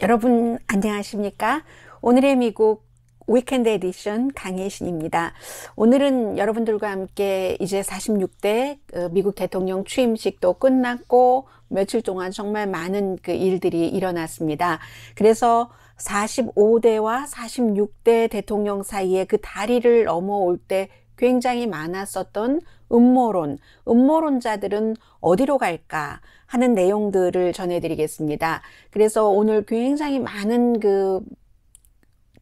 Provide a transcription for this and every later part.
여러분 안녕하십니까? 오늘의 미국 위켄드 에디션 강혜신입니다. 오늘은 여러분들과 함께 이제 46대 그 미국 대통령 취임식도 끝났고 며칠 동안 정말 많은 그 일들이 일어났습니다. 그래서 45대와 46대 대통령 사이에 그 다리를 넘어올 때 굉장히 많았었던 음모론, 음모론자들은 어디로 갈까 하는 내용들을 전해드리겠습니다. 그래서 오늘 굉장히 많은 그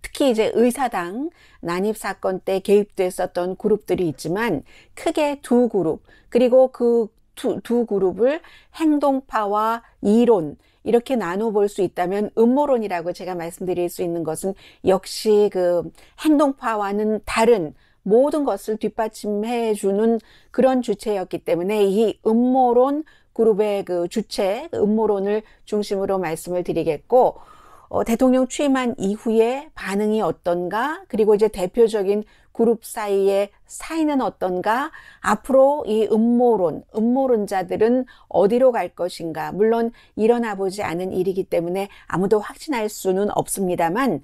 특히 이제 의사당 난입 사건 때 개입됐었던 그룹들이 있지만 크게 두 그룹 그리고 그 두, 두 그룹을 행동파와 이론 이렇게 나눠볼 수 있다면 음모론이라고 제가 말씀드릴 수 있는 것은 역시 그 행동파와는 다른 모든 것을 뒷받침해 주는 그런 주체였기 때문에 이 음모론 그룹의 그 주체, 그 음모론을 중심으로 말씀을 드리겠고, 어, 대통령 취임한 이후에 반응이 어떤가, 그리고 이제 대표적인 그룹 사이의 사이는 어떤가, 앞으로 이 음모론, 음모론자들은 어디로 갈 것인가, 물론 일어나보지 않은 일이기 때문에 아무도 확신할 수는 없습니다만,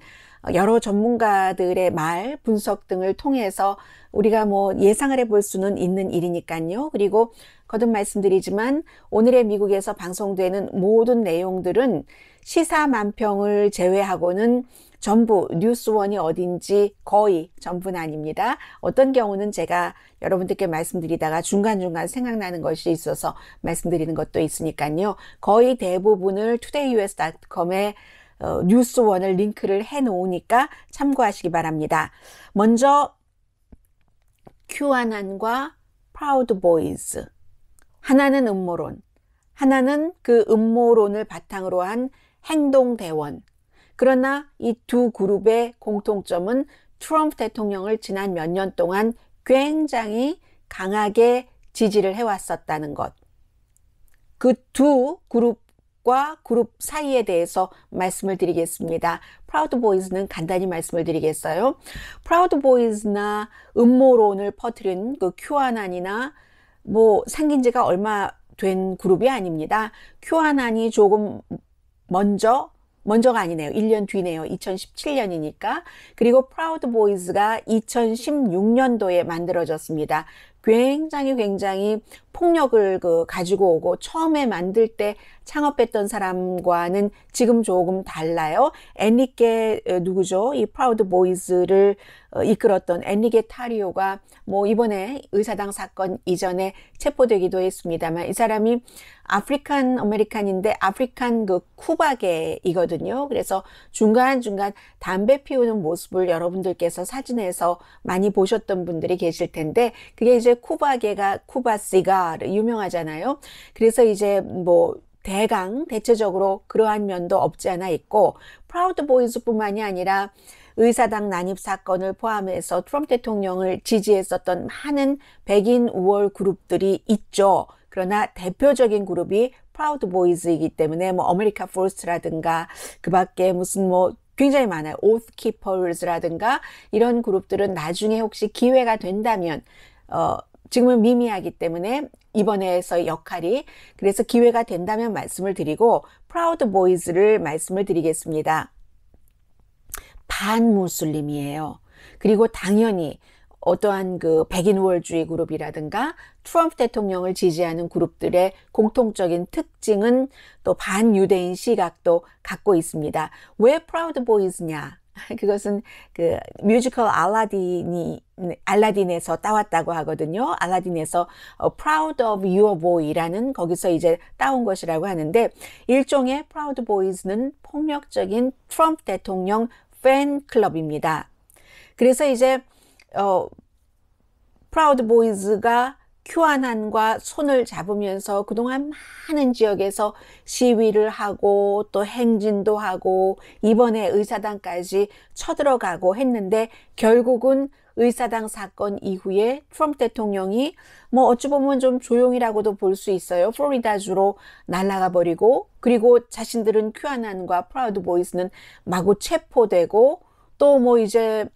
여러 전문가들의 말, 분석 등을 통해서 우리가 뭐 예상을 해볼 수는 있는 일이니까요. 그리고 거듭 말씀드리지만 오늘의 미국에서 방송되는 모든 내용들은 시사만평을 제외하고는 전부 뉴스원이 어딘지 거의 전부는 아닙니다. 어떤 경우는 제가 여러분들께 말씀드리다가 중간중간 생각나는 것이 있어서 말씀드리는 것도 있으니까요. 거의 대부분을 투데이유에스닷컴에 어, 뉴스원을 링크를 해 놓으니까 참고하시기 바랍니다. 먼저 큐아난과 프라우드 보이즈 하나는 음모론, 하나는 그 음모론을 바탕으로 한 행동 대원. 그러나 이 두 그룹의 공통점은 트럼프 대통령을 지난 몇 년 동안 굉장히 강하게 지지를 해왔었다는 것. 그 두 그룹 과 그룹 사이에 대해서 말씀을 드리겠습니다. 프라우드 보이즈는 간단히 말씀을 드리겠어요. 프라우드 보이즈나 음모론을 퍼뜨린 그 큐아난이나 뭐 생긴 지가 얼마 된 그룹이 아닙니다. 큐아난이 조금 먼저 먼저가 아니네요. 1년 뒤네요. 2017년이니까. 그리고 프라우드 보이즈가 2016년도에 만들어졌습니다. 굉장히 굉장히 폭력을 그 가지고 오고 처음에 만들 때 창업했던 사람과는 지금 조금 달라요. 앤리게 어, 누구죠? 이 프라우드 보이즈를 어, 이끌었던 앤리게 타리오가 뭐 이번에 의사당 사건 이전에 체포되기도 했습니다만 이 사람이 아프리칸 아메리칸인데 아프리칸 그 쿠바계이거든요. 그래서 중간중간 담배 피우는 모습을 여러분들께서 사진에서 많이 보셨던 분들이 계실 텐데 그게 이제 쿠바게가 쿠바시가 유명하잖아요. 그래서 이제 뭐 대강 대체적으로 그러한 면도 없지 않아 있고 프라우드 보이즈뿐만이 아니라 의사당 난입 사건을 포함해서 트럼프 대통령을 지지했었던 많은 백인 우월 그룹들이 있죠. 그러나 대표적인 그룹이 프라우드 보이즈이기 때문에 뭐 아메리카 포스트라든가 그밖에 무슨 뭐 굉장히 많아요. 오스키퍼즈라든가 이런 그룹들은 나중에 혹시 기회가 된다면 어 지금은 미미하기 때문에 이번에서의 역할이 그래서 기회가 된다면 말씀을 드리고 프라우드 보이즈를 말씀을 드리겠습니다. 반무슬림이에요. 그리고 당연히 어떠한 그 백인 월주의 그룹이라든가 트럼프 대통령을 지지하는 그룹들의 공통적인 특징은 또 반유대인 시각도 갖고 있습니다. 왜 프라우드 보이즈냐? 그것은 그 뮤지컬 알라딘이 알라딘에서 따왔다고 하거든요. 알라딘에서 어, Proud of Your Boy라는 거기서 이제 따온 것이라고 하는데 일종의 Proud Boys는 폭력적인 트럼프 대통령 팬 클럽입니다. 그래서 이제 어 p r 프라우드 보이즈가 큐안한과 손을 잡으면서 그동안 많은 지역에서 시위를 하고 또 행진도 하고 이번에 의사당까지 쳐들어가고 했는데 결국은 의사당 사건 이후에 트럼프 대통령이 뭐 어찌 보면 좀 조용이라고도 볼 수 있어요. 플로리다주로 날아가 버리고 그리고 자신들은 큐안한과 프라우드 보이스는 마구 체포되고 또 뭐 이제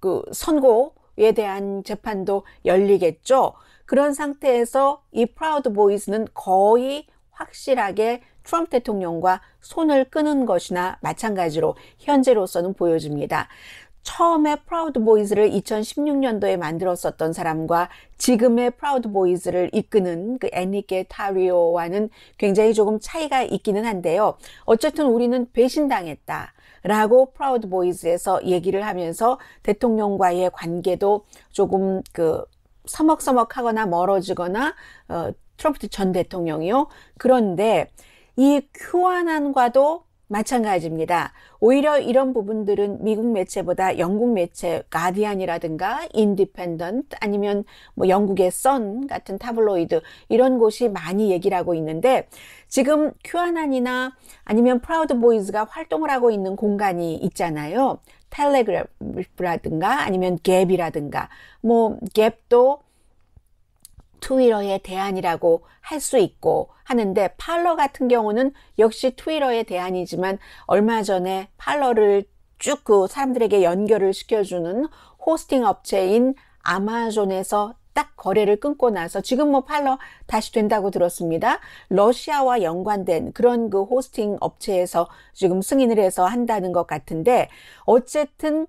그 선고에 대한 재판도 열리겠죠. 그런 상태에서 이 프라우드 보이즈는 거의 확실하게 트럼프 대통령과 손을 끄는 것이나 마찬가지로 현재로서는 보여집니다. 처음에 프라우드 보이즈를 2016년도에 만들었었던 사람과 지금의 프라우드 보이즈를 이끄는 그 애니케 타리오와는 굉장히 조금 차이가 있기는 한데요. 어쨌든 우리는 배신당했다. 라고 프라우드 보이즈에서 얘기를 하면서 대통령과의 관계도 조금 그 서먹서먹하거나 멀어지거나 어, 트럼프 전 대통령이요. 그런데 이 큐아난과도 마찬가지입니다. 오히려 이런 부분들은 미국 매체보다 영국 매체 가디안이라든가 인디펜던트 아니면 뭐 영국의 선 같은 타블로이드 이런 곳이 많이 얘기를 하고 있는데 지금 큐아난이나 아니면 프라우드 보이즈가 활동을 하고 있는 공간이 있잖아요. 텔레그램이라든가 아니면 갭이라든가 뭐 갭도 트위터의 대안이라고 할 수 있고 하는데 팔러 같은 경우는 역시 트위터의 대안이지만 얼마 전에 팔러를 쭉 그 사람들에게 연결을 시켜주는 호스팅 업체인 아마존에서 딱 거래를 끊고 나서 지금 뭐 팔러 다시 된다고 들었습니다. 러시아와 연관된 그런 그 호스팅 업체에서 지금 승인을 해서 한다는 것 같은데 어쨌든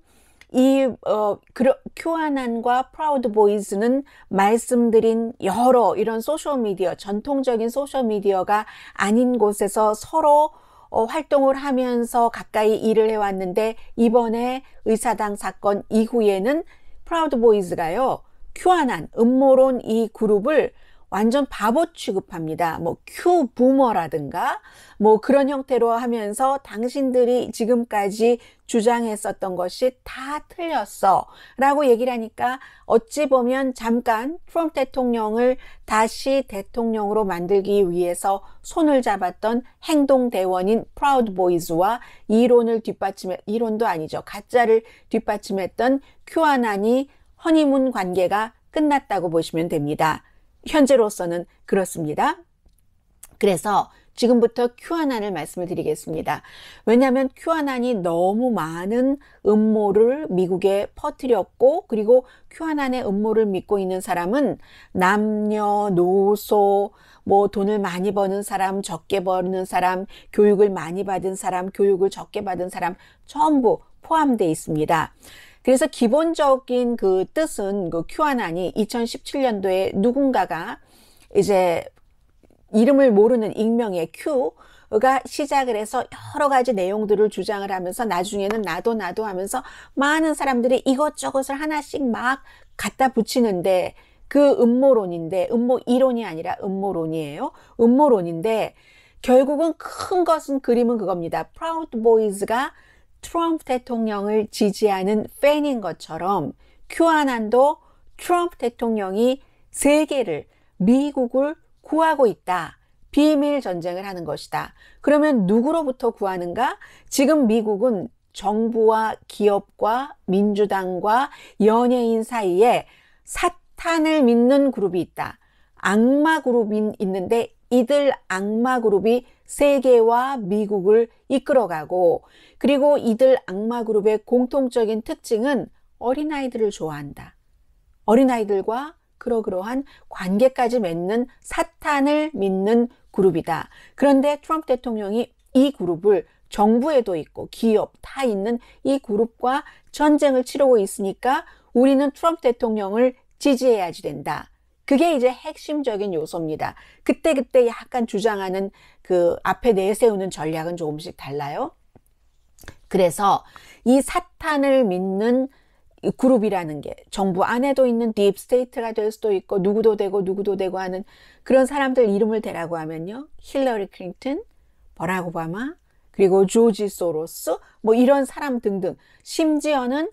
이 어, 그러, 큐아난과 프라우드 보이즈는 말씀드린 여러 이런 소셜 미디어 전통적인 소셜 미디어가 아닌 곳에서 서로 어, 활동을 하면서 가까이 일을 해왔는데 이번에 의사당 사건 이후에는 프라우드 보이즈가요 큐아난, 음모론 이 그룹을 완전 바보 취급합니다. 뭐 큐 부머라든가 뭐 그런 형태로 하면서 당신들이 지금까지 주장했었던 것이 다 틀렸어 라고 얘기를 하니까 어찌 보면 잠깐 트럼프 대통령을 다시 대통령으로 만들기 위해서 손을 잡았던 행동대원인 프라우드 보이즈와 이론을 뒷받침해 이론도 아니죠 가짜를 뒷받침했던 큐아난이 허니문 관계가 끝났다고 보시면 됩니다. 현재로서는 그렇습니다. 그래서 지금부터 큐아난을 말씀을 드리겠습니다. 왜냐하면 큐아난이 너무 많은 음모를 미국에 퍼뜨렸고 그리고 큐아난의 음모를 믿고 있는 사람은 남녀노소 뭐 돈을 많이 버는 사람 적게 버는 사람 교육을 많이 받은 사람 교육을 적게 받은 사람 전부 포함되어 있습니다. 그래서 기본적인 그 뜻은 그 큐아난이 2017년도에 누군가가 이제 이름을 모르는 익명의 큐가 시작을 해서 여러 가지 내용들을 주장을 하면서 나중에는 나도 나도 하면서 많은 사람들이 이것저것을 하나씩 막 갖다 붙이는데 그 음모론인데 음모 이론이 아니라 음모론이에요. 음모론인데 결국은 큰 것은 그림은 그겁니다. 프라우드 보이즈가 트럼프 대통령을 지지하는 팬인 것처럼 큐아난도 트럼프 대통령이 세계를 미국을 구하고 있다. 비밀 전쟁을 하는 것이다. 그러면 누구로부터 구하는가? 지금 미국은 정부와 기업과 민주당과 연예인 사이에 사탄을 믿는 그룹이 있다. 악마 그룹이 있는데 이들 악마 그룹이 세계와 미국을 이끌어가고 그리고 이들 악마 그룹의 공통적인 특징은 어린아이들을 좋아한다. 어린아이들과 그러그러한 관계까지 맺는 사탄을 믿는 그룹이다. 그런데 트럼프 대통령이 이 그룹을 정부에도 있고 기업 다 있는 이 그룹과 전쟁을 치르고 있으니까 우리는 트럼프 대통령을 지지해야지 된다. 그게 이제 핵심적인 요소입니다. 그때그때 약간 주장하는 그 앞에 내세우는 전략은 조금씩 달라요. 그래서 이 사탄을 믿는 그룹이라는 게 정부 안에도 있는 딥스테이트가 될 수도 있고 누구도 되고 누구도 되고 하는 그런 사람들 이름을 대라고 하면요. 힐러리 클린턴, 버락 오바마, 그리고 조지 소로스 뭐 이런 사람 등등 심지어는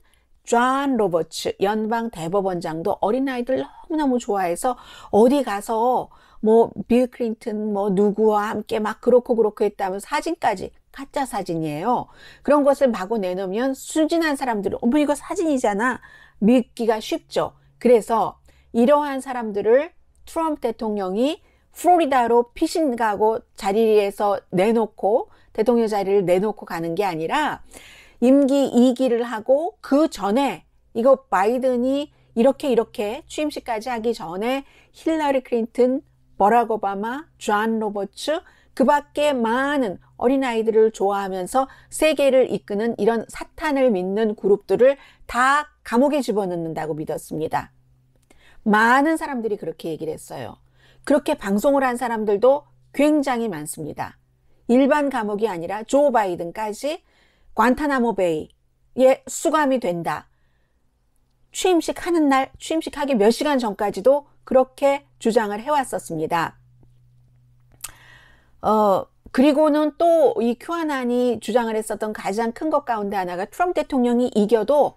존 로버츠 연방 대법원장도 어린아이들 너무너무 좋아해서 어디 가서 뭐 빌 클린턴 뭐 누구와 함께 막 그렇고 그렇고 했다면 사진까지 가짜 사진이에요. 그런 것을 마구 내놓으면 순진한 사람들은 어머 뭐 이거 사진이잖아 믿기가 쉽죠. 그래서 이러한 사람들을 트럼프 대통령이 플로리다로 피신 가고 자리에서 내놓고 대통령 자리를 내놓고 가는 게 아니라 임기 2기를 하고 그 전에 이거 바이든이 이렇게 이렇게 취임식까지 하기 전에 힐러리 클린튼 버락 오바마, 존 로버츠 그 밖에 많은 어린아이들을 좋아하면서 세계를 이끄는 이런 사탄을 믿는 그룹들을 다 감옥에 집어넣는다고 믿었습니다. 많은 사람들이 그렇게 얘기를 했어요. 그렇게 방송을 한 사람들도 굉장히 많습니다. 일반 감옥이 아니라 조 바이든까지 관타나모베이에 수감이 된다. 취임식 하는 날, 취임식 하기 몇 시간 전까지도 그렇게 주장을 해왔었습니다. 어, 그리고는 또 이 큐아난이 주장을 했었던 가장 큰 것 가운데 하나가 트럼프 대통령이 이겨도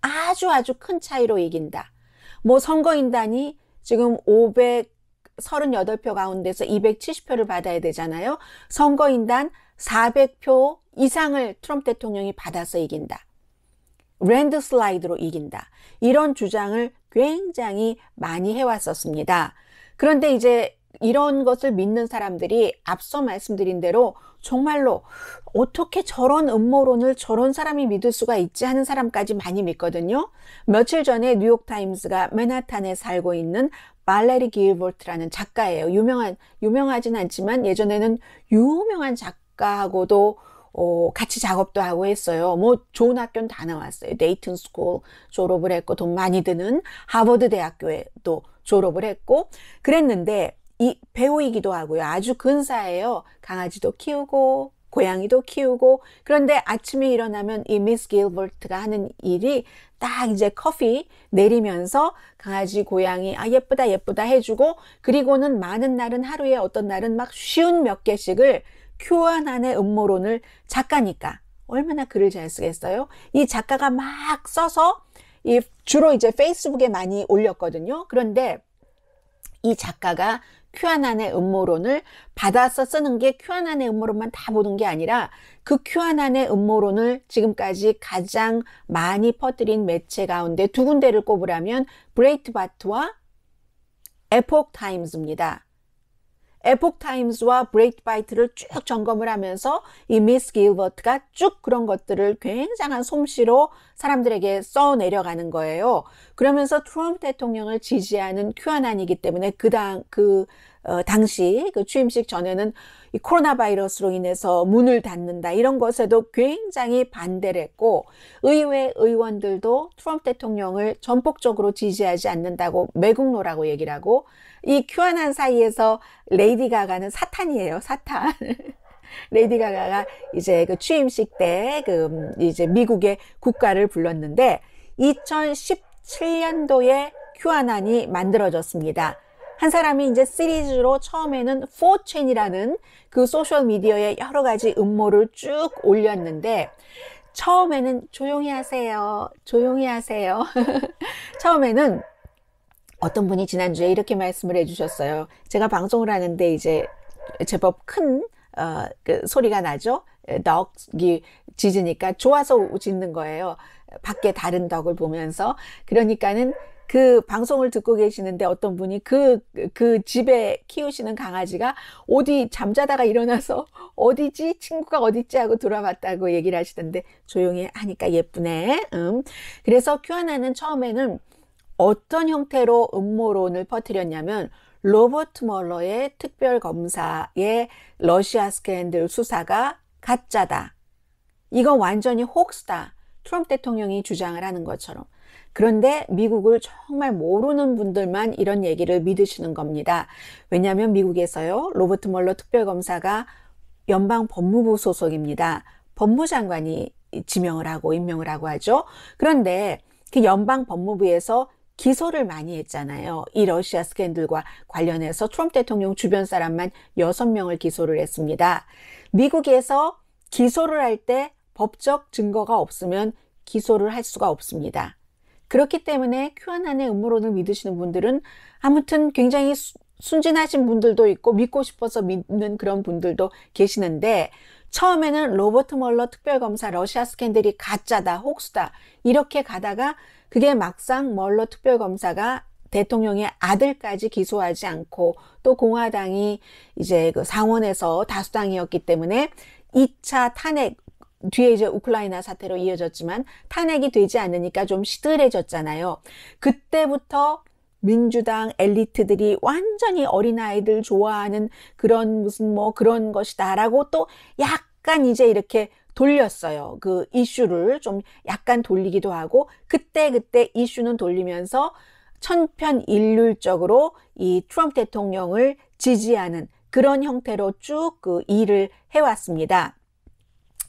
아주 아주 큰 차이로 이긴다. 뭐 선거인단이 지금 538표 가운데서 270표를 받아야 되잖아요. 선거인단 400표 이상을 트럼프 대통령이 받아서 이긴다. 랜드 슬라이드로 이긴다. 이런 주장을 굉장히 많이 해왔었습니다. 그런데 이제 이런 것을 믿는 사람들이 앞서 말씀드린 대로 정말로 어떻게 저런 음모론을 저런 사람이 믿을 수가 있지 하는 사람까지 많이 믿거든요. 며칠 전에 뉴욕타임스가 맨하탄에 살고 있는 발레리 기볼트라는 작가예요. 유명한, 유명하진 않지만 예전에는 유명한 작가 학과하고도 어, 같이 작업도 하고 했어요. 뭐 좋은 학교는 다 나왔어요. 데이튼 스쿨 졸업을 했고 돈 많이 드는 하버드 대학교에도 졸업을 했고 그랬는데 이 배우이기도 하고요. 아주 근사해요. 강아지도 키우고 고양이도 키우고 그런데 아침에 일어나면 이 미스 길볼트가 하는 일이 딱 이제 커피 내리면서 강아지 고양이 아 예쁘다 예쁘다 해주고 그리고는 많은 날은 하루에 어떤 날은 막 쉬운 몇 개씩을 큐아 한의 음모론을 작가니까 얼마나 글을 잘 쓰겠어요? 이 작가가 막 써서 이 주로 이제 페이스북에 많이 올렸거든요. 그런데 이 작가가 큐아난의 음모론을 받아서 쓰는 게 큐아난의 음모론만 다 보는 게 아니라 그 큐아난의 음모론을 지금까지 가장 많이 퍼뜨린 매체 가운데 두 군데를 꼽으라면 브레이트바트와 에폭 타임즈입니다. 에폭 타임스와 브레이크 바이트를 쭉 점검을 하면서 이 미스 길버트가 쭉 그런 것들을 굉장한 솜씨로 사람들에게 써 내려가는 거예요. 그러면서 트럼프 대통령을 지지하는 큐아난이기 때문에 그 당그 그, 그 어, 당시 그 취임식 전에는 이 코로나 바이러스로 인해서 문을 닫는다 이런 것에도 굉장히 반대를 했고 의회 의원들도 트럼프 대통령을 전폭적으로 지지하지 않는다고 매국노라고 얘기를 하고 이큐아난 사이에서 레이디 가가는 사탄이에요 사탄 레이디 가가가 이제 그 취임식 때 그 이제 미국의 국가를 불렀는데 2017년도에 큐아난이 만들어졌습니다. 한 사람이 이제 시리즈로 처음에는 4chan이라는 i 그 소셜미디어에 여러 가지 음모를 쭉 올렸는데 처음에는 조용히 하세요. 조용히 하세요. 처음에는 어떤 분이 지난주에 이렇게 말씀을 해주셨어요. 제가 방송을 하는데 이제 제법 큰 어, 그 소리가 나죠. 덕이 짖으니까 좋아서 짖는 거예요. 밖에 다른 덕을 보면서. 그러니까는 그 방송을 듣고 계시는데 어떤 분이 그, 그 집에 키우시는 강아지가 어디 잠자다가 일어나서 어디지? 친구가 어디지? 하고 돌아봤다고 얘기를 하시던데 조용히 하니까 예쁘네. 음. 그래서 큐아나는 처음에는 어떤 형태로 음모론을 퍼뜨렸냐면 로버트 멀러의 특별 검사의 러시아 스캔들 수사가 가짜다. 이건 완전히 혹스다. 트럼프 대통령이 주장을 하는 것처럼. 그런데 미국을 정말 모르는 분들만 이런 얘기를 믿으시는 겁니다. 왜냐하면 미국에서요, 로버트 멀러 특별검사가 연방 법무부 소속입니다. 법무장관이 지명을 하고 임명을 하고 하죠. 그런데 그 연방 법무부에서 기소를 많이 했잖아요. 이 러시아 스캔들과 관련해서 트럼프 대통령 주변 사람만 6명을 기소를 했습니다. 미국에서 기소를 할 때 법적 증거가 없으면 기소를 할 수가 없습니다. 그렇기 때문에 큐아난의 음모론을 믿으시는 분들은 아무튼 굉장히 순진하신 분들도 있고 믿고 싶어서 믿는 그런 분들도 계시는데 처음에는 로버트 멀러 특별검사 러시아 스캔들이 가짜다, 혹수다 이렇게 가다가 그게 막상 멀러 특별검사가 대통령의 아들까지 기소하지 않고 또 공화당이 이제 그 상원에서 다수당이었기 때문에 2차 탄핵 뒤에 이제 우크라이나 사태로 이어졌지만 탄핵이 되지 않으니까 좀 시들해졌잖아요. 그때부터 민주당 엘리트들이 완전히 어린아이들 좋아하는 그런 무슨 뭐 그런 것이다라고 또 약간 이제 이렇게 돌렸어요. 그 이슈를 좀 약간 돌리기도 하고 그때그때 그때 이슈는 돌리면서 천편일률적으로 이 트럼프 대통령을 지지하는 그런 형태로 쭉 그 일을 해왔습니다.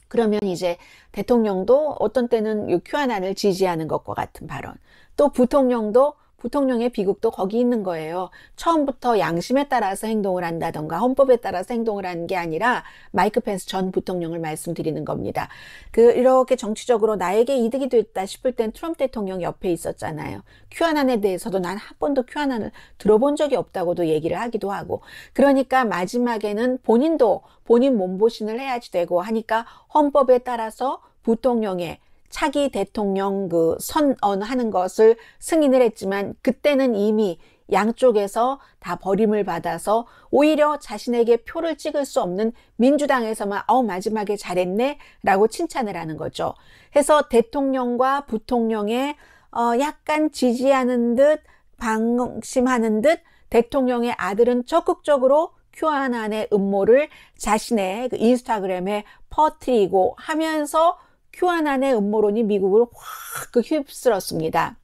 그러면 이제 대통령도 어떤 때는 요 큐아난을 지지하는 것과 같은 발언, 또 부통령도 부통령의 비극도 거기 있는 거예요. 처음부터 양심에 따라서 행동을 한다던가 헌법에 따라서 행동을 한게 아니라 마이크 펜스 전 부통령을 말씀드리는 겁니다. 그 이렇게 정치적으로 나에게 이득이 됐다 싶을 땐 트럼프 대통령 옆에 있었잖아요. 큐안안에 대해서도 난 한 번도 큐아안을 들어본 적이 없다고도 얘기를 하기도 하고 그러니까 마지막에는 본인도 본인 몸보신을 해야지 되고 하니까 헌법에 따라서 부통령의 차기 대통령 그 선언하는 것을 승인을 했지만 그때는 이미 양쪽에서 다 버림을 받아서 오히려 자신에게 표를 찍을 수 없는 민주당에서만 어 마지막에 잘했네라고 칭찬을 하는 거죠. 해서 대통령과 부통령의 어 약간 지지하는 듯 방심하는 듯 대통령의 아들은 적극적으로 큐아난의 음모를 자신의 그 인스타그램에 퍼트리고 하면서 큐아난의 음모론이 미국을 확 휩쓸었습니다.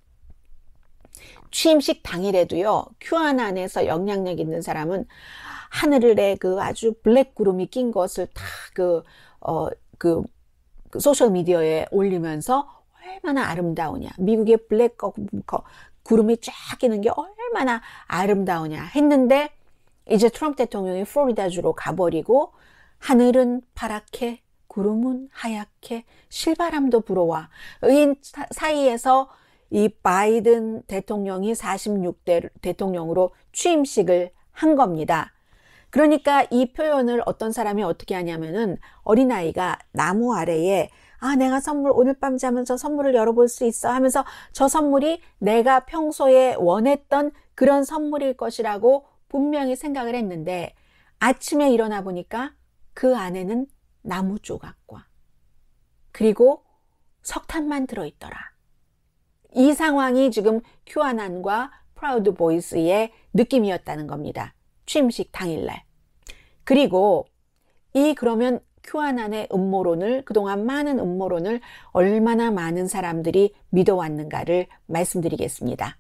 취임식 당일에도요, 큐아난에서 영향력 있는 사람은 하늘에 그 아주 블랙 구름이 낀 것을 다 그, 어, 그, 그 소셜미디어에 올리면서 얼마나 아름다우냐. 미국의 블랙 거, 거, 구름이 쫙 끼는 게 얼마나 아름다우냐 했는데, 이제 트럼프 대통령이 플로리다주로 가버리고, 하늘은 파랗게 구름은 하얗게 실바람도 불어와 의인 사이에서 이 바이든 대통령이 46대 대통령으로 취임식을 한 겁니다. 그러니까 이 표현을 어떤 사람이 어떻게 하냐면은 어린아이가 나무 아래에 아, 내가 선물, 오늘 밤 자면서 선물을 열어볼 수 있어 하면서 저 선물이 내가 평소에 원했던 그런 선물일 것이라고 분명히 생각을 했는데 아침에 일어나 보니까 그 안에는 나무 조각과 그리고 석탄만 들어있더라. 이 상황이 지금 큐아난과 프라우드 보이스의 느낌이었다는 겁니다. 취임식 당일날. 그리고 이 그러면 큐아난의 음모론을 그동안 많은 음모론을 얼마나 많은 사람들이 믿어왔는가를 말씀드리겠습니다.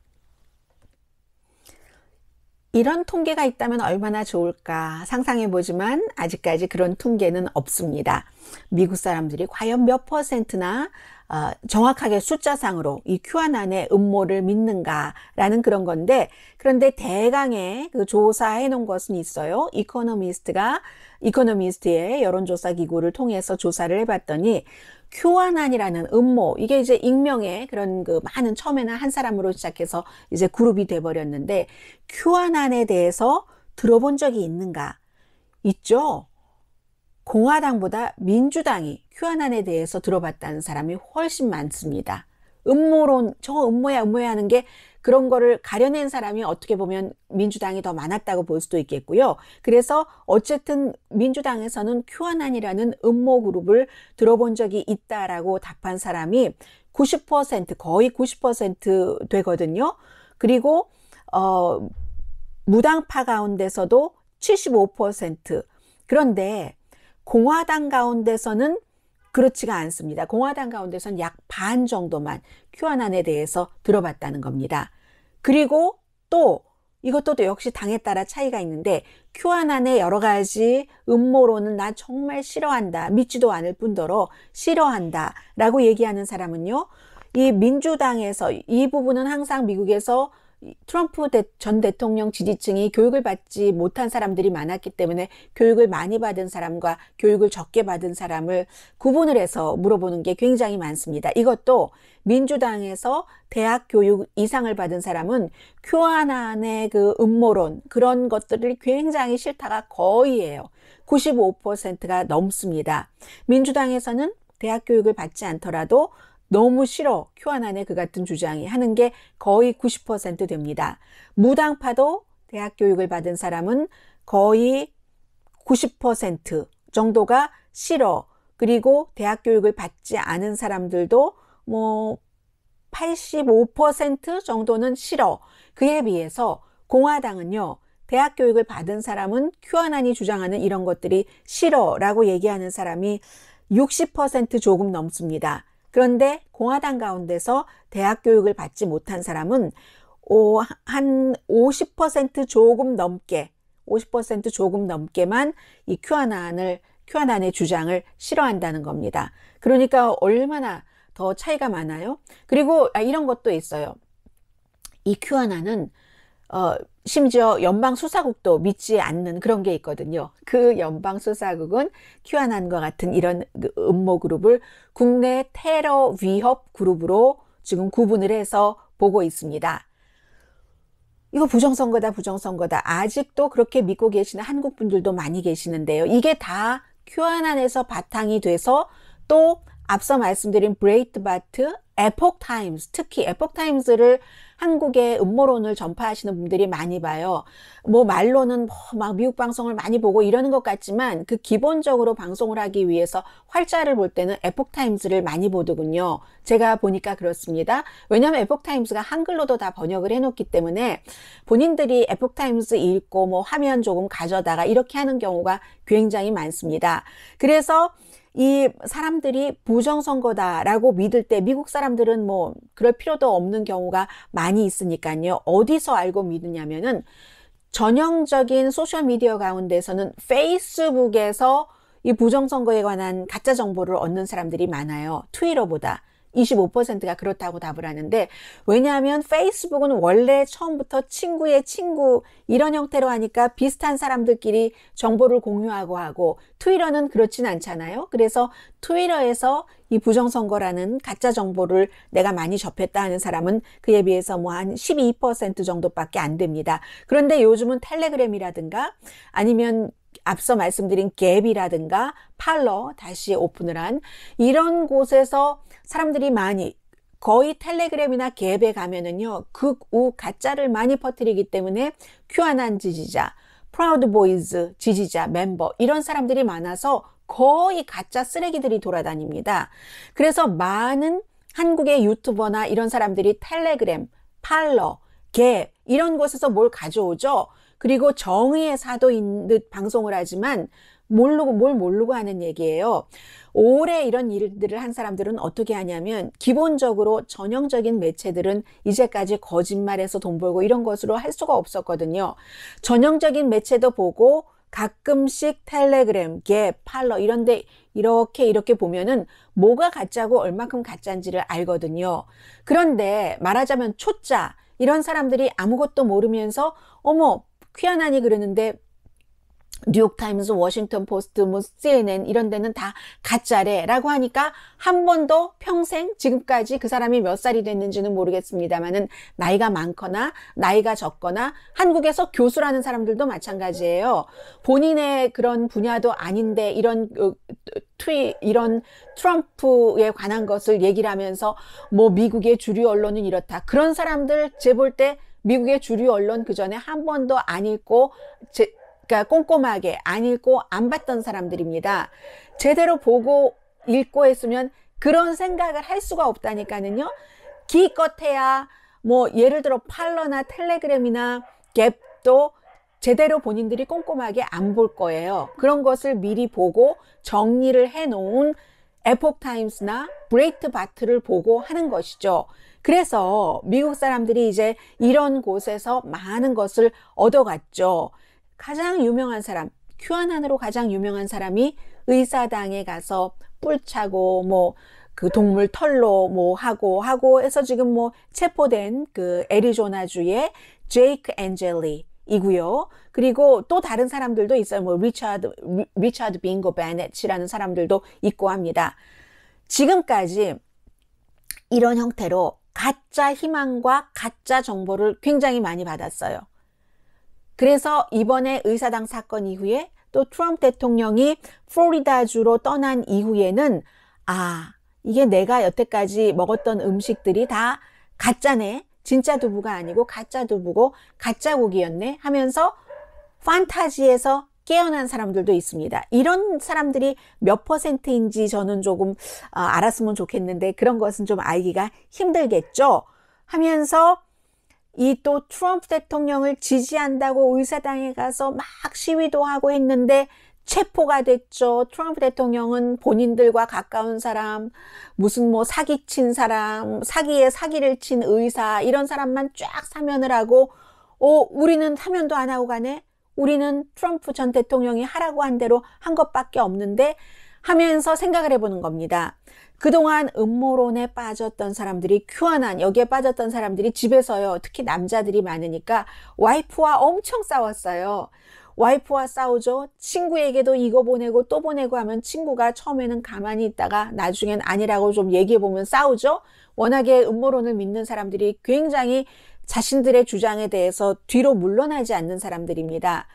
이런 통계가 있다면 얼마나 좋을까 상상해 보지만 아직까지 그런 통계는 없습니다. 미국 사람들이 과연 몇 퍼센트나 어, 정확하게 숫자상으로 이 큐아난의 음모를 믿는가라는 그런 건데 그런데 대강의 그 조사해 놓은 것은 있어요. 이코노미스트가 이코노미스트의 여론조사 기구를 통해서 조사를 해봤더니 큐아난이라는 음모 이게 이제 익명의 그런 그 많은 처음에는 한 사람으로 시작해서 이제 그룹이 돼버렸는데 큐아난에 대해서 들어본 적이 있는가 있죠 공화당보다 민주당이 큐아난에 대해서 들어봤다는 사람이 훨씬 많습니다 음모론 저 음모야 음모야 하는 게 그런 거를 가려낸 사람이 어떻게 보면 민주당이 더 많았다고 볼 수도 있겠고요. 그래서 어쨌든 민주당에서는 큐아난이라는 음모 그룹을 들어본 적이 있다라고 답한 사람이 90% 거의 90% 되거든요. 그리고 어 무당파 가운데서도 75% 그런데 공화당 가운데서는 그렇지가 않습니다. 공화당 가운데선 약 반 정도만 큐안안에 대해서 들어봤다는 겁니다. 그리고 또 이것도 또 역시 당에 따라 차이가 있는데 큐안안의 여러 가지 음모론은 나 정말 싫어한다. 믿지도 않을 뿐더러 싫어한다. 라고 얘기하는 사람은요. 이 민주당에서 이 부분은 항상 미국에서 트럼프 전 대통령 지지층이 교육을 받지 못한 사람들이 많았기 때문에 교육을 많이 받은 사람과 교육을 적게 받은 사람을 구분을 해서 물어보는 게 굉장히 많습니다. 이것도 민주당에서 대학 교육 이상을 받은 사람은 큐아난의 그 음모론 그런 것들을 굉장히 싫다가 거의예요. 95%가 넘습니다. 민주당에서는 대학 교육을 받지 않더라도 너무 싫어. 큐아난의 그 같은 주장이 하는 게 거의 90% 됩니다. 무당파도 대학 교육을 받은 사람은 거의 90% 정도가 싫어. 그리고 대학 교육을 받지 않은 사람들도 뭐 85% 정도는 싫어. 그에 비해서 공화당은요. 대학 교육을 받은 사람은 큐아난이 주장하는 이런 것들이 싫어라고 얘기하는 사람이 60% 조금 넘습니다. 그런데 공화당 가운데서 대학 교육을 받지 못한 사람은 오, 한50% 조금 넘게 50% 조금 넘게만 이 큐아난을 큐아난의 주장을 싫어한다는 겁니다. 그러니까 얼마나 더 차이가 많아요? 그리고 아, 이런 것도 있어요. 이 큐아난은 어, 심지어 연방수사국도 믿지 않는 그런 게 있거든요. 그 연방수사국은 큐아난과 같은 이런 그 음모그룹을 국내 테러 위협 그룹으로 지금 구분을 해서 보고 있습니다. 이거 부정선거다, 부정선거다. 아직도 그렇게 믿고 계시는 한국 분들도 많이 계시는데요. 이게 다 큐아난에서 바탕이 돼서 또 앞서 말씀드린 브레이트바트, 에폭타임스, 특히 에폭타임스를 한국의 음모론을 전파하시는 분들이 많이 봐요. 뭐 말로는 뭐막 미국 방송을 많이 보고 이러는 것 같지만 그 기본적으로 방송을 하기 위해서 활자를 볼 때는 에폭타임즈를 많이 보더군요. 제가 보니까 그렇습니다. 왜냐하면 에폭타임즈가 한글로도 다 번역을 해놓기 때문에 본인들이 에폭타임즈 읽고 뭐 화면 조금 가져다가 이렇게 하는 경우가 굉장히 많습니다. 그래서 이 사람들이 부정선거다라고 믿을 때 미국 사람들은 뭐 그럴 필요도 없는 경우가 많이 있으니까요. 어디서 알고 믿느냐면은 전형적인 소셜미디어 가운데서는 페이스북에서 이 부정선거에 관한 가짜 정보를 얻는 사람들이 많아요. 트위터보다. 25%가 그렇다고 답을 하는데 왜냐하면 페이스북은 원래 처음부터 친구의 친구 이런 형태로 하니까 비슷한 사람들끼리 정보를 공유하고 하고 트위터는 그렇진 않잖아요. 그래서 트위터에서 이 부정선거라는 가짜 정보를 내가 많이 접했다 하는 사람은 그에 비해서 뭐 한 12% 정도밖에 안 됩니다. 그런데 요즘은 텔레그램이라든가 아니면 앞서 말씀드린 갭이라든가 팔러 다시 오픈을 한 이런 곳에서 사람들이 많이 거의 텔레그램이나 갭에 가면은요 극우 가짜를 많이 퍼뜨리기 때문에 큐아난 지지자, 프라우드 보이즈 지지자 멤버 이런 사람들이 많아서 거의 가짜 쓰레기들이 돌아다닙니다. 그래서 많은 한국의 유튜버나 이런 사람들이 텔레그램, 팔러, 갭 이런 곳에서 뭘 가져오죠? 그리고 정의의 사도인 듯 방송을 하지만 모르고 뭘 모르고 하는 얘기예요. 올해 이런 일들을 한 사람들은 어떻게 하냐면 기본적으로 전형적인 매체들은 이제까지 거짓말에서돈 벌고 이런 것으로 할 수가 없었거든요. 전형적인 매체도 보고 가끔씩 텔레그램, 갭, 팔러 이런데 이렇게 이렇게 보면은 뭐가 가짜고 얼만큼 가짜인지를 알거든요. 그런데 말하자면 초짜 이런 사람들이 아무것도 모르면서 어머 퀴어난니 그러는데 뉴욕타임스, 워싱턴 포스트, 뭐 CNN 이런 데는 다 가짜래라고 하니까 한 번도 평생 지금까지 그 사람이 몇 살이 됐는지는 모르겠습니다만은 나이가 많거나 나이가 적거나 한국에서 교수라는 사람들도 마찬가지예요. 본인의 그런 분야도 아닌데 이런 어, 트위 이런 트럼프에 관한 것을 얘기를 하면서 뭐 미국의 주류 언론은 이렇다. 그런 사람들 재볼때 미국의 주류 언론 그 전에 한 번도 안 읽고 제, 그러니까 꼼꼼하게 안 읽고 안 봤던 사람들입니다. 제대로 보고 읽고 했으면 그런 생각을 할 수가 없다니까는요. 기껏해야 뭐 예를 들어 팔러나 텔레그램이나 갭도 제대로 본인들이 꼼꼼하게 안 볼 거예요. 그런 것을 미리 보고 정리를 해 놓은 에폭타임스나 브레이트 바트를 보고 하는 것이죠. 그래서 미국 사람들이 이제 이런 곳에서 많은 것을 얻어갔죠. 가장 유명한 사람, 큐안안으로 가장 유명한 사람이 의사당에 가서 뿔 차고 뭐 그 동물 털로 뭐 하고 하고 해서 지금 뭐 체포된 그 애리조나주의 제이크 앤젤리 이고요. 그리고 또 다른 사람들도 있어요. 뭐 리차드 리차드 빙고 베넷이라는 사람들도 있고 합니다. 지금까지 이런 형태로 가짜 희망과 가짜 정보를 굉장히 많이 받았어요. 그래서 이번에 의사당 사건 이후에 또 트럼프 대통령이 플로리다주로 떠난 이후에는 아, 이게 내가 여태까지 먹었던 음식들이 다 가짜네. 진짜 두부가 아니고 가짜 두부고 가짜 고기였네 하면서 판타지에서 깨어난 사람들도 있습니다. 이런 사람들이 몇 퍼센트인지 저는 조금 어, 알았으면 좋겠는데 그런 것은 좀 알기가 힘들겠죠. 하면서 이 또 트럼프 대통령을 지지한다고 의사당에 가서 막 시위도 하고 했는데 체포가 됐죠. 트럼프 대통령은 본인들과 가까운 사람, 무슨 뭐 사기친 사람, 사기에 사기를 친 의사, 이런 사람만 쫙 사면을 하고, 어, 우리는 사면도 안 하고 가네? 우리는 트럼프 전 대통령이 하라고 한 대로 한 것밖에 없는데 하면서 생각을 해보는 겁니다. 그동안 음모론에 빠졌던 사람들이 큐어난 여기에 빠졌던 사람들이 집에서요 특히 남자들이 많으니까 와이프와 엄청 싸웠어요. 와이프와 싸우죠. 친구에게도 이거 보내고 또 보내고 하면 친구가 처음에는 가만히 있다가 나중엔 아니라고 좀 얘기해보면 싸우죠. 워낙에 음모론을 믿는 사람들이 굉장히 자신들의 주장에 대해서 뒤로 물러나지 않는 사람들입니다.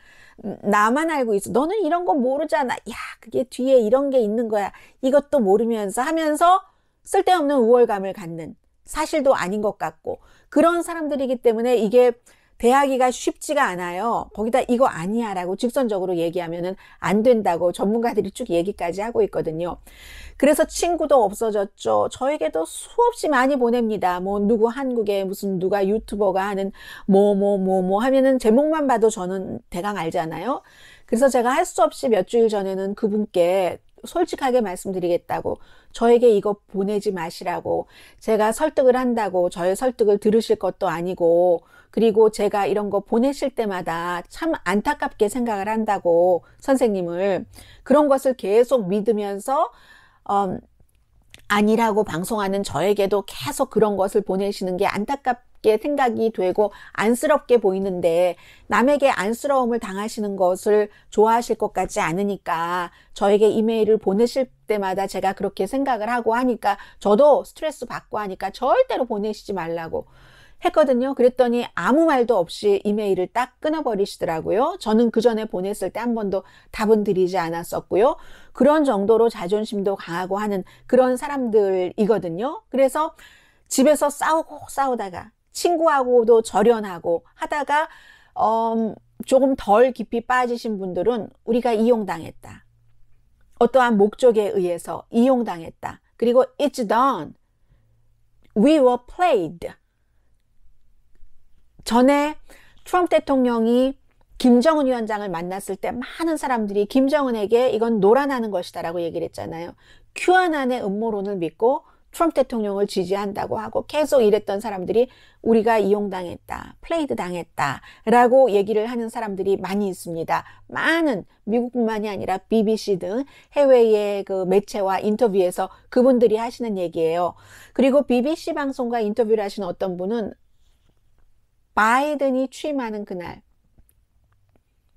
음, 나만 알고 있어. 너는 이런 거 모르잖아. 야, 그게 뒤에 이런 게 있는 거야. 이것도 모르면서 하면서 쓸데없는 우월감을 갖는 사실도 아닌 것 같고 그런 사람들이기 때문에 이게 대하기가 쉽지가 않아요. 거기다 이거 아니야 라고 직선적으로 얘기하면은 안 된다고 전문가들이 쭉 얘기까지 하고 있거든요. 그래서 친구도 없어졌죠. 저에게도 수없이 많이 보냅니다. 뭐 누구 한국에 무슨 누가 유튜버가 하는 뭐 뭐 뭐뭐 뭐, 뭐, 뭐 하면은 제목만 봐도 저는 대강 알잖아요. 그래서 제가 할 수 없이 몇 주일 전에는 그분께 솔직하게 말씀드리겠다고 저에게 이거 보내지 마시라고 제가 설득을 한다고 저의 설득을 들으실 것도 아니고 그리고 제가 이런 거 보내실 때마다 참 안타깝게 생각을 한다고 선생님을 그런 것을 계속 믿으면서 음, 아니라고 방송하는 저에게도 계속 그런 것을 보내시는 게 안타깝게 생각이 되고 안쓰럽게 보이는데 남에게 안쓰러움을 당하시는 것을 좋아하실 것 같지 않으니까 저에게 이메일을 보내실 때마다 제가 그렇게 생각을 하고 하니까 저도 스트레스 받고 하니까 절대로 보내시지 말라고 했거든요. 그랬더니 아무 말도 없이 이메일을 딱 끊어버리시더라고요. 저는 그 전에 보냈을 때 한 번도 답은 드리지 않았었고요. 그런 정도로 자존심도 강하고 하는 그런 사람들이거든요. 그래서 집에서 싸우고 싸우다가 친구하고도 절연하고 하다가 어, 조금 덜 깊이 빠지신 분들은 우리가 이용당했다. 어떠한 목적에 의해서 이용당했다. 그리고 it's done. We were played. 전에 트럼프 대통령이 김정은 위원장을 만났을 때 많은 사람들이 김정은에게 이건 노란하는 것이다라고 얘기를 했잖아요. 큐안안의 음모론을 믿고 트럼프 대통령을 지지한다고 하고 계속 이랬던 사람들이 우리가 이용당했다, 플레이드 당했다, 라고 얘기를 하는 사람들이 많이 있습니다. 많은, 미국뿐만이 아니라 BBC 등 해외의 그 매체와 인터뷰에서 그분들이 하시는 얘기예요. 그리고 BBC 방송과 인터뷰를 하신 어떤 분은 바이든이 취임하는 그날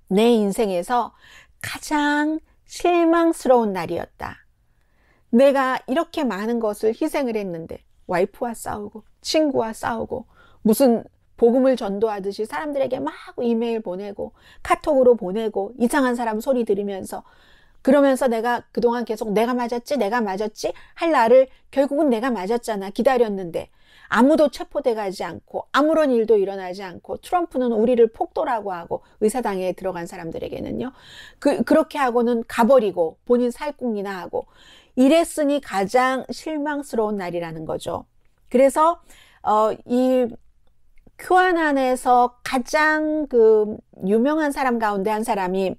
내 인생에서 가장 실망스러운 날이었다. 내가 이렇게 많은 것을 희생을 했는데 와이프와 싸우고 친구와 싸우고 무슨 복음을 전도하듯이 사람들에게 막 이메일 보내고 카톡으로 보내고 이상한 사람 소리 들으면서 그러면서 내가 그동안 계속 내가 맞았지 내가 맞았지 할 나를 결국은 내가 맞았잖아 기다렸는데 아무도 체포돼가지 않고 아무런 일도 일어나지 않고 트럼프는 우리를 폭도라고 하고 의사당에 들어간 사람들에게는요. 그, 그렇게 하고는 가버리고 본인 살궁이나 하고 이랬으니 가장 실망스러운 날이라는 거죠. 그래서 어, 이 큐아난에서 가장 그 유명한 사람 가운데 한 사람이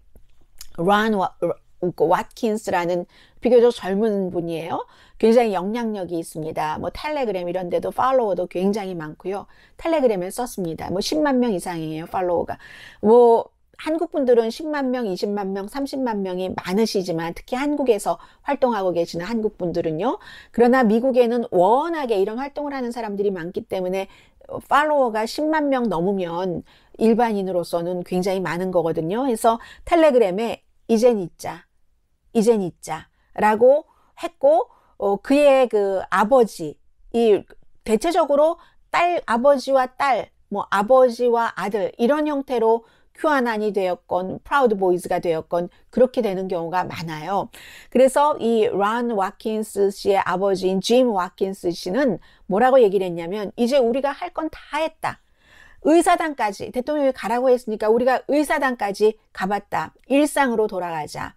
란 와, 그 왓킨스라는 비교적 젊은 분이에요. 굉장히 영향력이 있습니다. 뭐 텔레그램 이런 데도 팔로워도 굉장히 많고요. 텔레그램에 썼습니다. 뭐 10만 명 이상이에요, 팔로워가. 뭐 한국 분들은 10만 명, 20만 명, 30만 명이 많으시지만 특히 한국에서 활동하고 계시는 한국 분들은요. 그러나 미국에는 워낙에 이런 활동을 하는 사람들이 많기 때문에 팔로워가 10만 명 넘으면 일반인으로서는 굉장히 많은 거거든요. 그래서 텔레그램에 이젠 있자, 이젠 있자. 라고 했고, 어, 그의 그 아버지, 이 대체적으로 딸, 아버지와 딸, 뭐 아버지와 아들, 이런 형태로 큐아난이 되었건 프라우드 보이즈가 되었건 그렇게 되는 경우가 많아요. 그래서 이 란 와킨스 씨의 아버지인 짐 와킨스 씨는 뭐라고 얘기를 했냐면 이제 우리가 할 건 다 했다. 의사당까지 대통령이 가라고 했으니까 우리가 의사당까지 가봤다. 일상으로 돌아가자.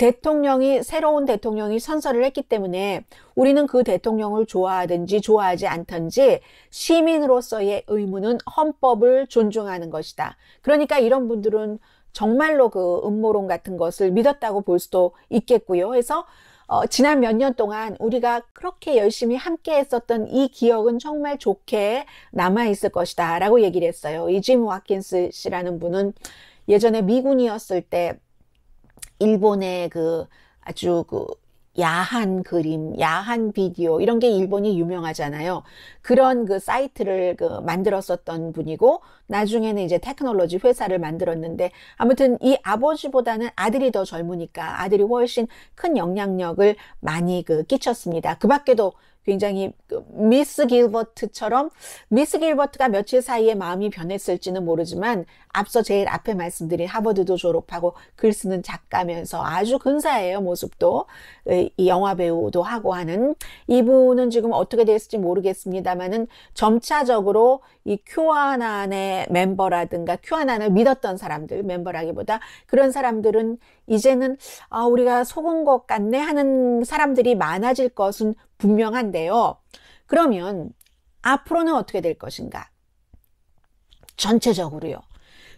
대통령이 새로운 대통령이 선서를 했기 때문에 우리는 그 대통령을 좋아하든지 좋아하지 않든지 시민으로서의 의무는 헌법을 존중하는 것이다. 그러니까 이런 분들은 정말로 그 음모론 같은 것을 믿었다고 볼 수도 있겠고요. 그래서 어, 지난 몇 년 동안 우리가 그렇게 열심히 함께 했었던 이 기억은 정말 좋게 남아있을 것이다 라고 얘기를 했어요. 이짐 와킨스 씨라는 분은 예전에 미군이었을 때 일본의 그 아주 그 야한 그림, 야한 비디오 이런 게 일본이 유명하잖아요. 그런 그 사이트를 그 만들었었던 분이고 나중에는 이제 테크놀로지 회사를 만들었는데 아무튼 이 아버지보다는 아들이 더 젊으니까 아들이 훨씬 큰 영향력을 많이 그 끼쳤습니다. 그 밖에도 굉장히 그 미스 길버트처럼 미스 길버트가 며칠 사이에 마음이 변했을지는 모르지만 앞서 제일 앞에 말씀드린 하버드도 졸업하고 글 쓰는 작가면서 아주 근사해요 모습도 이 영화 배우도 하고 하는 이분은 지금 어떻게 됐을지 모르겠습니다만은 점차적으로 이 큐아난의 멤버라든가 큐아난을 믿었던 사람들 멤버라기보다 그런 사람들은 이제는 아 우리가 속은 것 같네 하는 사람들이 많아질 것은 분명한데요. 그러면 앞으로는 어떻게 될 것인가? 전체적으로요.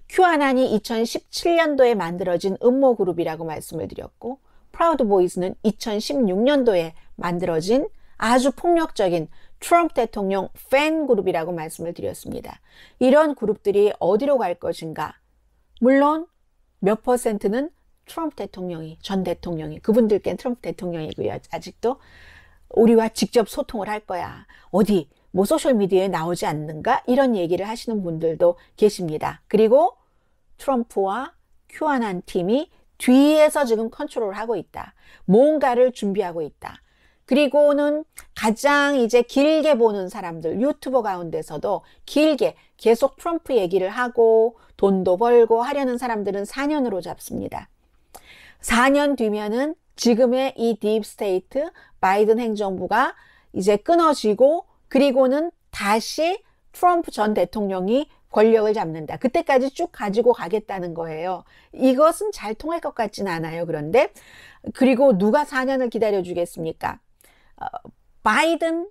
큐아난이 2017년도에 만들어진 음모 그룹이라고 말씀을 드렸고 프라우드 보이즈는 2016년도에 만들어진 아주 폭력적인 트럼프 대통령 팬 그룹이라고 말씀을 드렸습니다. 이런 그룹들이 어디로 갈 것인가? 물론 몇 퍼센트는 트럼프 대통령이 전 대통령이 그분들께는 트럼프 대통령이고요. 아직도 우리와 직접 소통을 할 거야. 어디 뭐 소셜 미디어에 나오지 않는가 이런 얘기를 하시는 분들도 계십니다. 그리고 트럼프와 큐아난 팀이 뒤에서 지금 컨트롤을 하고 있다. 뭔가를 준비하고 있다. 그리고는 가장 이제 길게 보는 사람들, 유튜버 가운데서도 길게 계속 트럼프 얘기를 하고 돈도 벌고 하려는 사람들은 4년으로 잡습니다. 4년 뒤면은 지금의 이 딥스테이트 바이든 행정부가 이제 끊어지고 그리고는 다시 트럼프 전 대통령이 권력을 잡는다. 그때까지 쭉 가지고 가겠다는 거예요. 이것은 잘 통할 것 같진 않아요. 그런데 그리고 누가 4년을 기다려 주겠습니까? 어, 바이든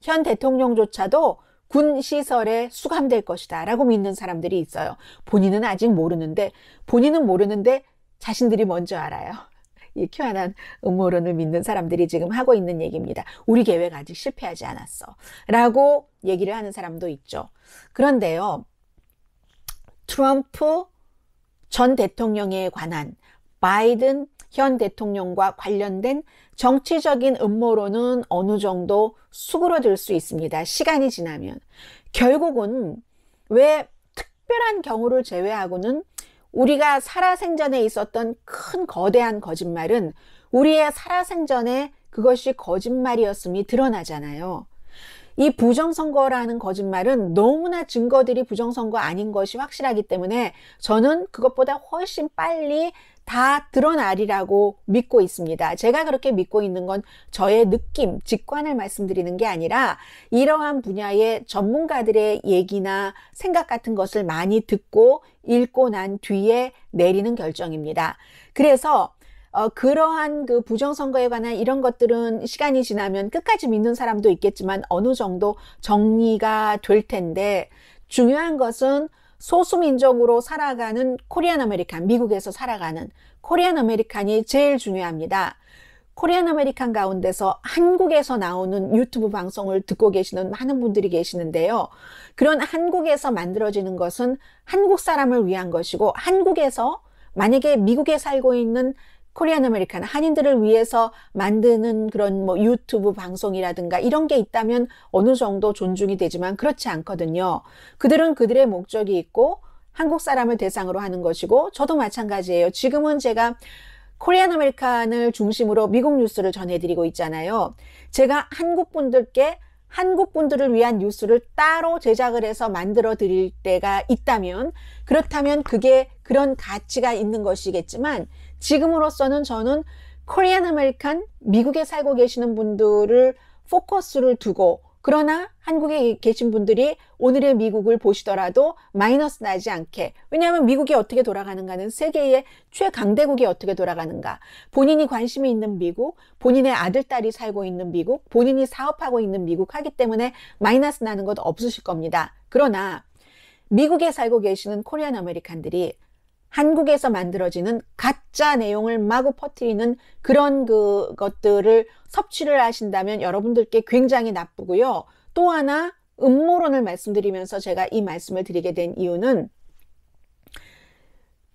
현 대통령조차도 군 시설에 수감될 것이다라고 믿는 사람들이 있어요. 본인은 아직 모르는데 본인은 모르는데 자신들이 먼저 알아요. 이 큐아난 음모론을 믿는 사람들이 지금 하고 있는 얘기입니다. 우리 계획 아직 실패하지 않았어. 라고 얘기를 하는 사람도 있죠. 그런데요. 트럼프 전 대통령에 관한 바이든 현 대통령과 관련된 정치적인 음모론은 어느 정도 수그러들 수 있습니다. 시간이 지나면. 결국은 왜 특별한 경우를 제외하고는 우리가 살아생전에 있었던 큰 거대한 거짓말은 우리의 살아생전에 그것이 거짓말이었음이 드러나잖아요. 이 부정선거라는 거짓말은 너무나 증거들이 부정선거 아닌 것이 확실하기 때문에 저는 그것보다 훨씬 빨리 다 드러나리라고 믿고 있습니다. 제가 그렇게 믿고 있는 건 저의 느낌, 직관을 말씀드리는 게 아니라 이러한 분야의 전문가들의 얘기나 생각 같은 것을 많이 듣고 읽고 난 뒤에 내리는 결정입니다. 그래서 어, 그러한 그 부정선거에 관한 이런 것들은 시간이 지나면 끝까지 믿는 사람도 있겠지만 어느 정도 정리가 될 텐데 중요한 것은 소수민족으로 살아가는 코리안 아메리칸, 미국에서 살아가는 코리안 아메리칸이 제일 중요합니다. 코리안 아메리칸 가운데서 한국에서 나오는 유튜브 방송을 듣고 계시는 많은 분들이 계시는데요. 그런 한국에서 만들어지는 것은 한국 사람을 위한 것이고, 한국에서 만약에 미국에 살고 있는 코리안 아메리칸 한인들을 위해서 만드는 그런 뭐 유튜브 방송이라든가 이런 게 있다면 어느 정도 존중이 되지만 그렇지 않거든요. 그들은 그들의 목적이 있고 한국 사람을 대상으로 하는 것이고 저도 마찬가지예요. 지금은 제가 코리안 아메리칸을 중심으로 미국 뉴스를 전해드리고 있잖아요. 제가 한국 분들께 한국 분들을 위한 뉴스를 따로 제작을 해서 만들어 드릴 때가 있다면 그렇다면 그게 그런 가치가 있는 것이겠지만 지금으로서는 저는 코리안 아메리칸 미국에 살고 계시는 분들을 포커스를 두고 그러나 한국에 계신 분들이 오늘의 미국을 보시더라도 마이너스 나지 않게 왜냐하면 미국이 어떻게 돌아가는가는 세계의 최강대국이 어떻게 돌아가는가 본인이 관심이 있는 미국 본인의 아들 딸이 살고 있는 미국 본인이 사업하고 있는 미국 하기 때문에 마이너스 나는 것 없으실 겁니다 그러나 미국에 살고 계시는 코리안 아메리칸들이 한국에서 만들어지는 가짜 내용을 마구 퍼트리는 그런 그 것들을 섭취를 하신다면 여러분들께 굉장히 나쁘고요. 또 하나 음모론을 말씀드리면서 제가 이 말씀을 드리게 된 이유는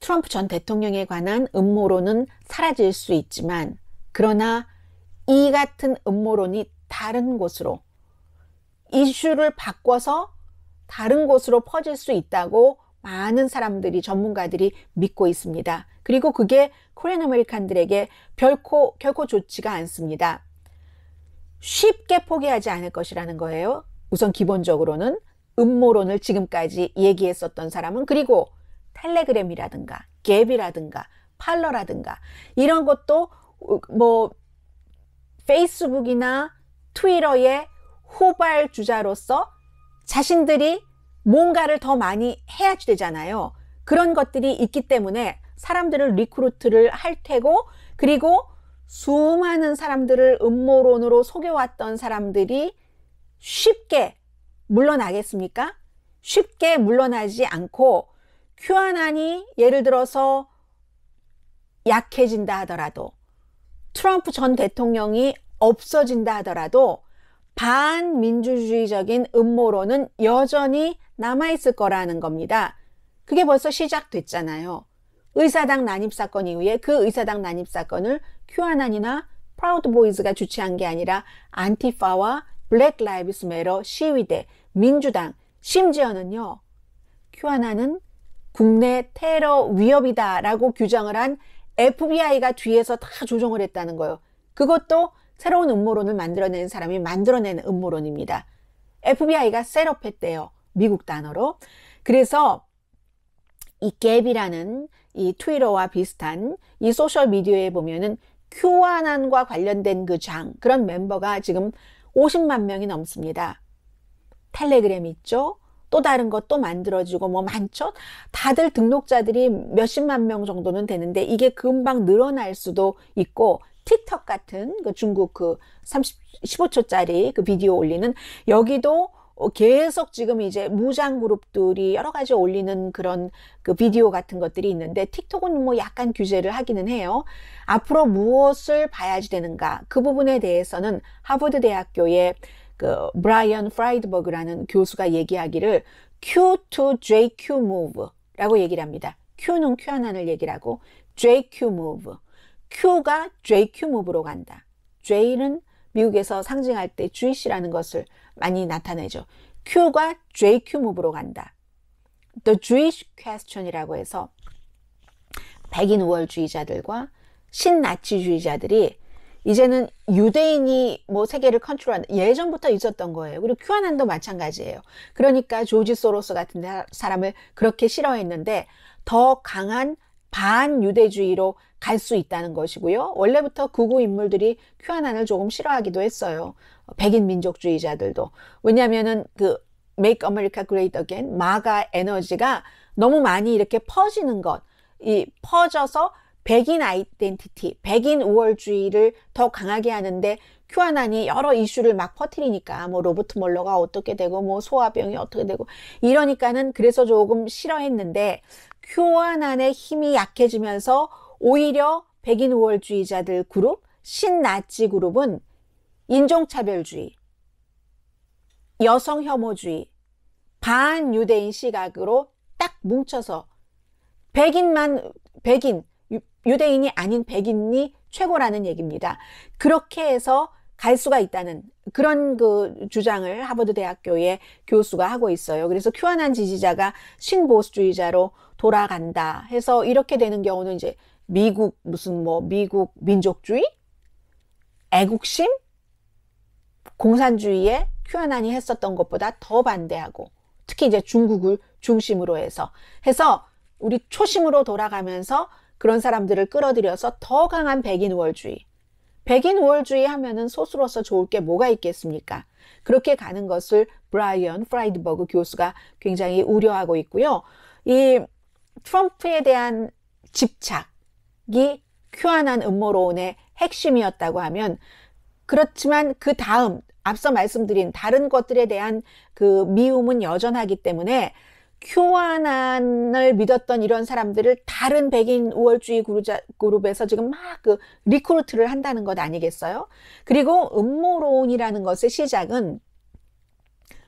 트럼프 전 대통령에 관한 음모론은 사라질 수 있지만 그러나 이 같은 음모론이 다른 곳으로 이슈를 바꿔서 다른 곳으로 퍼질 수 있다고 많은 사람들이 전문가들이 믿고 있습니다. 그리고 그게 코리안 아메리칸들에게 결코 결코 좋지가 않습니다. 쉽게 포기하지 않을 것이라는 거예요. 우선 기본적으로는 음모론을 지금까지 얘기했었던 사람은 그리고 텔레그램이라든가 갭이라든가 팔러라든가 이런 것도 뭐 페이스북이나 트위터의 후발 주자로서 자신들이 뭔가를 더 많이 해야지 되잖아요. 그런 것들이 있기 때문에 사람들을 리크루트를 할 테고 그리고 수많은 사람들을 음모론으로 속여왔던 사람들이 쉽게 물러나겠습니까? 쉽게 물러나지 않고 큐아난이 예를 들어서 약해진다 하더라도 트럼프 전 대통령이 없어진다 하더라도 반민주주의적인 음모론은 여전히 남아있을 거라는 겁니다. 그게 벌써 시작됐잖아요. 의사당 난입 사건 이후에 그 의사당 난입 사건을 큐아난이나 프라우드 보이즈가 주최한 게 아니라 안티파와 블랙 라이브스 메러 시위대, 민주당, 심지어는요. 큐아난은 국내 테러 위협이다라고 규정을 한 FBI가 뒤에서 다 조정을 했다는 거예요. 그것도 새로운 음모론을 만들어낸 사람이 만들어낸 음모론입니다. FBI가 셋업했대요. 미국 단어로. 그래서 이 갭이라는 이 트위터와 비슷한 이 소셜 미디어에 보면은 큐아난과 관련된 그 장, 그런 멤버가 지금 50만 명이 넘습니다. 텔레그램 있죠? 또 다른 것도 만들어지고 뭐 많죠? 다들 등록자들이 몇십만 명 정도는 되는데 이게 금방 늘어날 수도 있고 틱톡 같은 그 중국 그 30, 15초짜리 그 비디오 올리는 여기도 어, 계속 지금 이제 무장 그룹들이 여러 가지 올리는 그런 그 비디오 같은 것들이 있는데 틱톡은 뭐 약간 규제를 하기는 해요. 앞으로 무엇을 봐야지 되는가 그 부분에 대해서는 하버드 대학교의 그 브라이언 프라이드버그라는 교수가 얘기하기를 Q to JQ move라고 얘기를 합니다. Q는 Q 하나을 얘기를 하고 JQ move, Q가 JQ move로 간다. J는 미국에서 상징할 때주이시라는 것을 많이 나타내죠. Q가 JQ 무브로 간다. The Jewish Question이라고 해서 백인 우월주의자들과 신나치주의자들이 이제는 유대인이 뭐 세계를 컨트롤한 예전부터 있었던 거예요. 그리고 큐아난도 마찬가지예요. 그러니까 조지 소로스 같은 사람을 그렇게 싫어했는데 더 강한 반유대주의로 갈수 있다는 것이고요. 원래부터 극우 인물들이 큐아난을 조금 싫어하기도 했어요. 백인 민족주의자들도. 왜냐면은 그 Make America Great Again, 마가 에너지가 너무 많이 이렇게 퍼지는 것, 이 퍼져서 백인 아이덴티티, 백인 우월주의를 더 강하게 하는데 큐아난이 여러 이슈를 막 퍼뜨리니까 뭐 로버트 몰러가 어떻게 되고 뭐 소아병이 어떻게 되고 이러니까는 그래서 조금 싫어했는데 큐아난의 힘이 약해지면서 오히려 백인 우월주의자들 그룹 신나치 그룹은 인종차별주의, 여성 혐오주의, 반유대인 시각으로 딱 뭉쳐서 백인만 백인 유대인이 아닌 백인이 최고라는 얘기입니다. 그렇게 해서 갈 수가 있다는 그런 그 주장을 하버드 대학교의 교수가 하고 있어요. 그래서 큐아난 지지자가 신보수주의자로 돌아간다 해서 이렇게 되는 경우는 이제 미국 무슨 뭐 미국 민족주의, 애국심, 공산주의에 큐아난이 했었던 것보다 더 반대하고 특히 이제 중국을 중심으로 해서 해서 우리 초심으로 돌아가면서 그런 사람들을 끌어들여서 더 강한 백인 우월주의. 백인 우월주의 하면은 소수로서 좋을 게 뭐가 있겠습니까? 그렇게 가는 것을 브라이언 프라이드버그 교수가 굉장히 우려하고 있고요. 이 트럼프에 대한 집착, 이큐아난 음모론의 핵심이었다고 하면 그렇지만 그 다음 앞서 말씀드린 다른 것들에 대한 그 미움은 여전하기 때문에 큐아난을 믿었던 이런 사람들을 다른 백인 우월주의 그룹 그룹에서 지금 막 그 리크루트를 한다는 것 아니겠어요? 그리고 음모론이라는 것의 시작은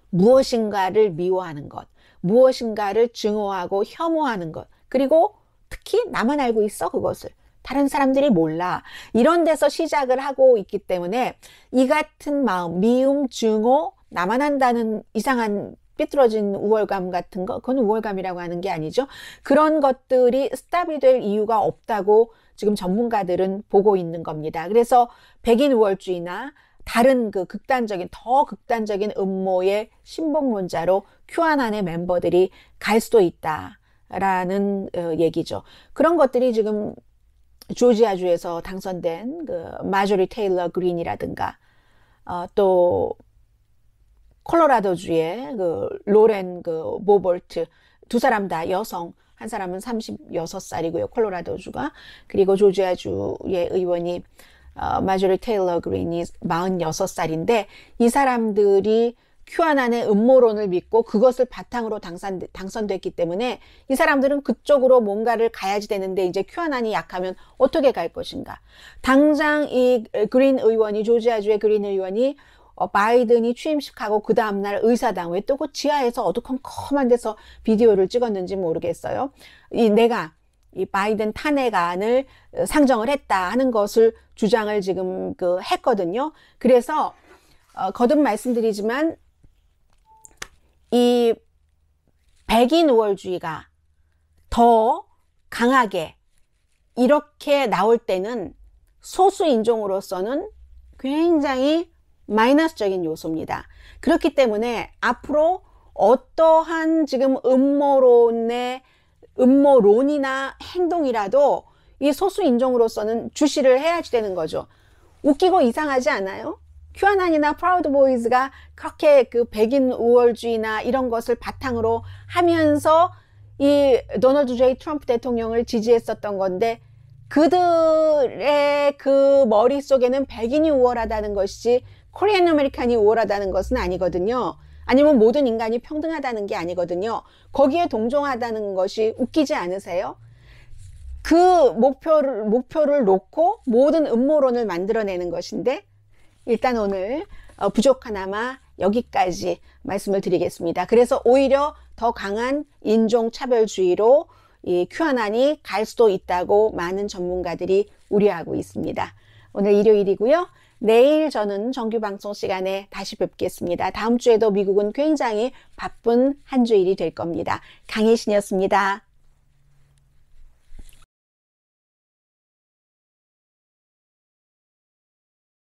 무엇인가를 미워하는 것, 무엇인가를 증오하고 혐오하는 것, 그리고 특히 나만 알고 있어 그것을 다른 사람들이 몰라 이런 데서 시작을 하고 있기 때문에 이 같은 마음 미움 증오 나만 한다는 이상한 삐뚤어진 우월감 같은 거 그건 우월감이라고 하는 게 아니죠 그런 것들이 스탑이 될 이유가 없다고 지금 전문가들은 보고 있는 겁니다 그래서 백인 우월주의나 다른 그 극단적인 더 극단적인 음모의 신봉론자로 큐안안의 멤버들이 갈 수도 있다. 라는 어, 얘기죠. 그런 것들이 지금 조지아주에서 당선된 그 마조리 테일러 그린이라든가 어, 또 콜로라도주의 그 로렌 그 모볼트 두 사람 다 여성 한 사람은 36살이고요. 콜로라도주가 그리고 조지아주의 의원이 어, 마조리 테일러 그린이 46살인데 이 사람들이 큐아난의 음모론을 믿고 그것을 바탕으로 당선, 당선됐기 때문에 이 사람들은 그쪽으로 뭔가를 가야지 되는데 이제 큐아난이 약하면 어떻게 갈 것인가. 당장 이 그린 의원이, 조지아주의 그린 의원이 어, 바이든이 취임식하고 그 다음날 의사당 왜또고 그 지하에서 어두컴컴한 데서 비디오를 찍었는지 모르겠어요. 이 내가 이 바이든 탄핵안을 어, 상정을 했다 하는 것을 주장을 지금 그 했거든요. 그래서 어, 거듭 말씀드리지만 이 백인 우월주의가 더 강하게 이렇게 나올 때는 소수 인종으로서는 굉장히 마이너스적인 요소입니다. 그렇기 때문에 앞으로 어떠한 지금 음모론의 음모론이나 행동이라도 이 소수 인종으로서는 주시를 해야지 되는 거죠. 웃기고 이상하지 않아요? 큐아난이나 Proud b o y s 가 그렇게 그 백인 우월주의나 이런 것을 바탕으로 하면서 이 도널드 제이 트럼프 대통령을 지지했었던 건데 그들의 그 머릿속에는 백인이 우월하다는 것이 코리안 아메리칸이 우월하다는 것은 아니거든요. 아니면 모든 인간이 평등하다는 게 아니거든요. 거기에 동정하다는 것이 웃기지 않으세요? 그 목표를, 목표를 놓고 모든 음모론을 만들어내는 것인데 일단 오늘 어, 부족 하나마 여기까지 말씀을 드리겠습니다. 그래서 오히려 더 강한 인종차별주의로 이 큐아난이 갈 수도 있다고 많은 전문가들이 우려하고 있습니다. 오늘 일요일이고요. 내일 저는 정규 방송 시간에 다시 뵙겠습니다. 다음 주에도 미국은 굉장히 바쁜 한 주일이 될 겁니다. 강혜신이었습니다.